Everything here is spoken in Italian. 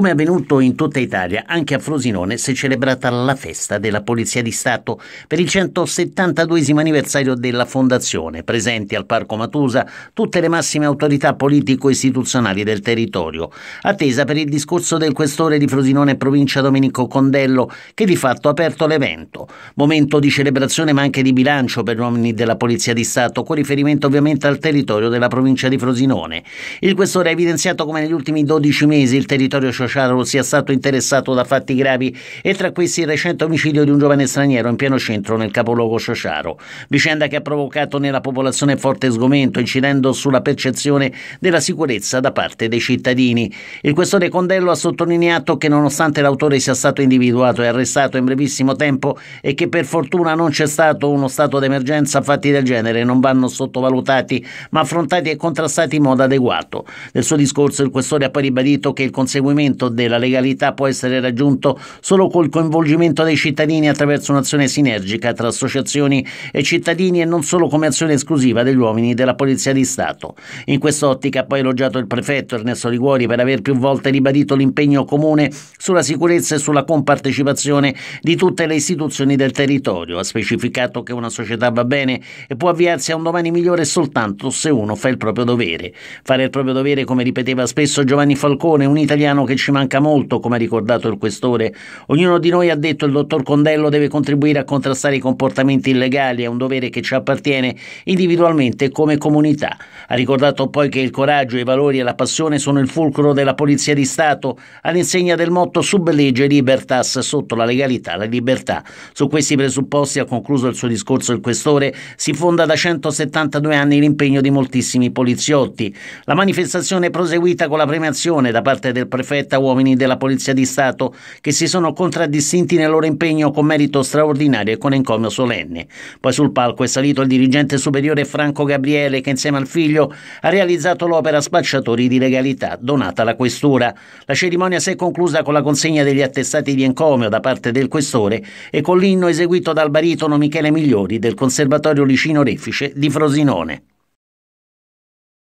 come è avvenuto in tutta Italia, anche a Frosinone si è celebrata la festa della Polizia di Stato per il 172 anniversario della Fondazione, presenti al Parco Matusa tutte le massime autorità politico-istituzionali del territorio, attesa per il discorso del questore di Frosinone provincia Domenico Condello che di fatto ha aperto l'evento, momento di celebrazione ma anche di bilancio per gli uomini della Polizia di Stato, con riferimento ovviamente al territorio della provincia di Frosinone. Il questore ha evidenziato come negli ultimi 12 mesi il territorio ci Ciaro sia stato interessato da fatti gravi e tra questi il recente omicidio di un giovane straniero in pieno centro nel capoluogo Ciociaro, vicenda che ha provocato nella popolazione forte sgomento, incidendo sulla percezione della sicurezza da parte dei cittadini. Il questore Condello ha sottolineato che nonostante l'autore sia stato individuato e arrestato in brevissimo tempo e che per fortuna non c'è stato uno stato d'emergenza, fatti del genere non vanno sottovalutati, ma affrontati e contrastati in modo adeguato. Nel suo discorso il questore ha poi ribadito che il conseguimento rafforzamento della legalità può essere raggiunto solo col coinvolgimento dei cittadini attraverso un'azione sinergica tra associazioni e cittadini e non solo come azione esclusiva degli uomini della Polizia di Stato. In quest'ottica ha poi elogiato il prefetto Ernesto Liguori per aver più volte ribadito l'impegno comune sulla sicurezza e sulla compartecipazione di tutte le istituzioni del territorio. Ha specificato che una società va bene e può avviarsi a un domani migliore soltanto se uno fa il proprio dovere. Fare il proprio dovere, come ripeteva spesso Giovanni Falcone, un italiano che ci manca molto, come ha ricordato il questore. Ognuno di noi ha detto il dottor Condello deve contribuire a contrastare i comportamenti illegali, è un dovere che ci appartiene individualmente e come comunità. Ha ricordato poi che il coraggio, i valori e la passione sono il fulcro della Polizia di Stato, all'insegna del motto sub legge libertas, sotto la legalità, la libertà. Su questi presupposti, ha concluso il suo discorso il questore, si fonda da 172 anni l'impegno di moltissimi poliziotti. La manifestazione è proseguita con la premiazione da parte del prefetto 37 uomini della Polizia di Stato che si sono contraddistinti nel loro impegno con merito straordinario e con encomio solenne. Poi sul palco è salito il dirigente superiore Franco Gabriele che insieme al figlio ha realizzato l'opera Spacciatori di legalità donata alla questura. La cerimonia si è conclusa con la consegna degli attestati di encomio da parte del questore e con l'inno eseguito dal baritono Michele Migliori del Conservatorio Licino Refice di Frosinone.